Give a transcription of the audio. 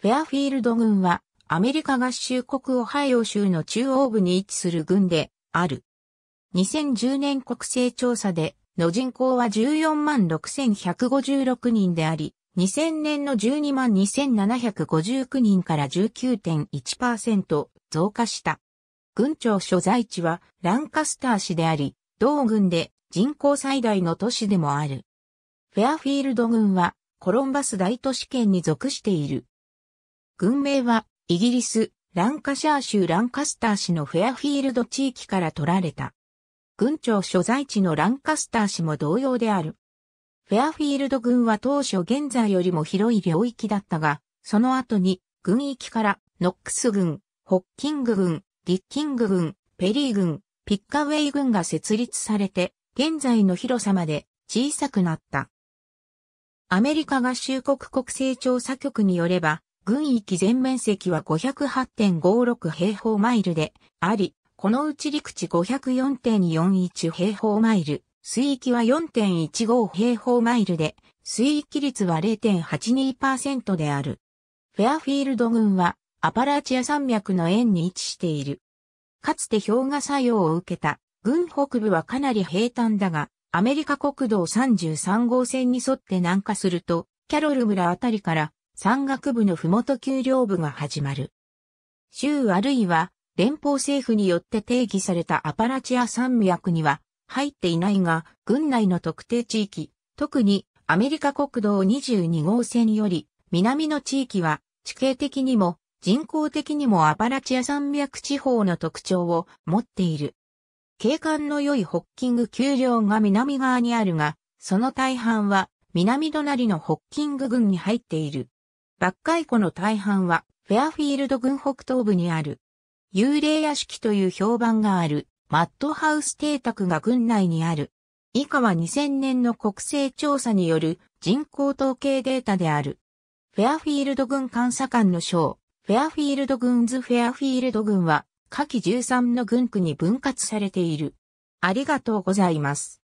フェアフィールド軍は、アメリカ合衆国オハイオ州の中央部に位置する軍である。2010年国勢調査で、の人口は14万6156人であり、2000年の12万2759人から19.1%増加した。軍庁所在地はランカスター市であり、同軍で人口最大の都市でもある。フェアフィールド軍はコロンバス大都市圏に属している。軍名は、イギリス、ランカシャー州ランカスター市のフェアフィールド地域から取られた。軍庁所在地のランカスター市も同様である。フェアフィールド軍は当初現在よりも広い領域だったが、その後に、軍域からノックス軍、ホッキング軍、リッキング軍、ペリー軍、ピッカウェイ軍が設立されて、現在の広さまで小さくなった。アメリカ合衆国国勢調査局によれば、軍域全面積は508.56平方マイルであり、このうち陸地504.41平方マイル、水域は4.15平方マイルで、水域率は0.82%である。フェアフィールド群はアパラチア山脈の縁に位置している。かつて氷河作用を受けた、軍北部はかなり平坦だが、アメリカ国道33号線に沿って南下すると、キャロル村あたりから山岳部の麓丘陵部が始まる。州あるいは連邦政府によって定義されたアパラチア山脈には入っていないが、軍内の特定地域、特にアメリカ国道22号線より南の地域は地形的にも人工的にもアパラチア山脈地方の特徴を持っている。景観の良いホッキング丘陵が南側にあるが、その大半は南隣のホッキング群に入っている。バッカイ湖の大半は、フェアフィールド郡北東部にある、幽霊屋敷という評判がある、マッドハウス邸宅が郡内にある。以下は2000年の国勢調査による人口統計データである。フェアフィールド郡監査官の省、フェアフィールド郡ズフェアフィールド郡は、下記13の郡区に分割されている。ありがとうございます。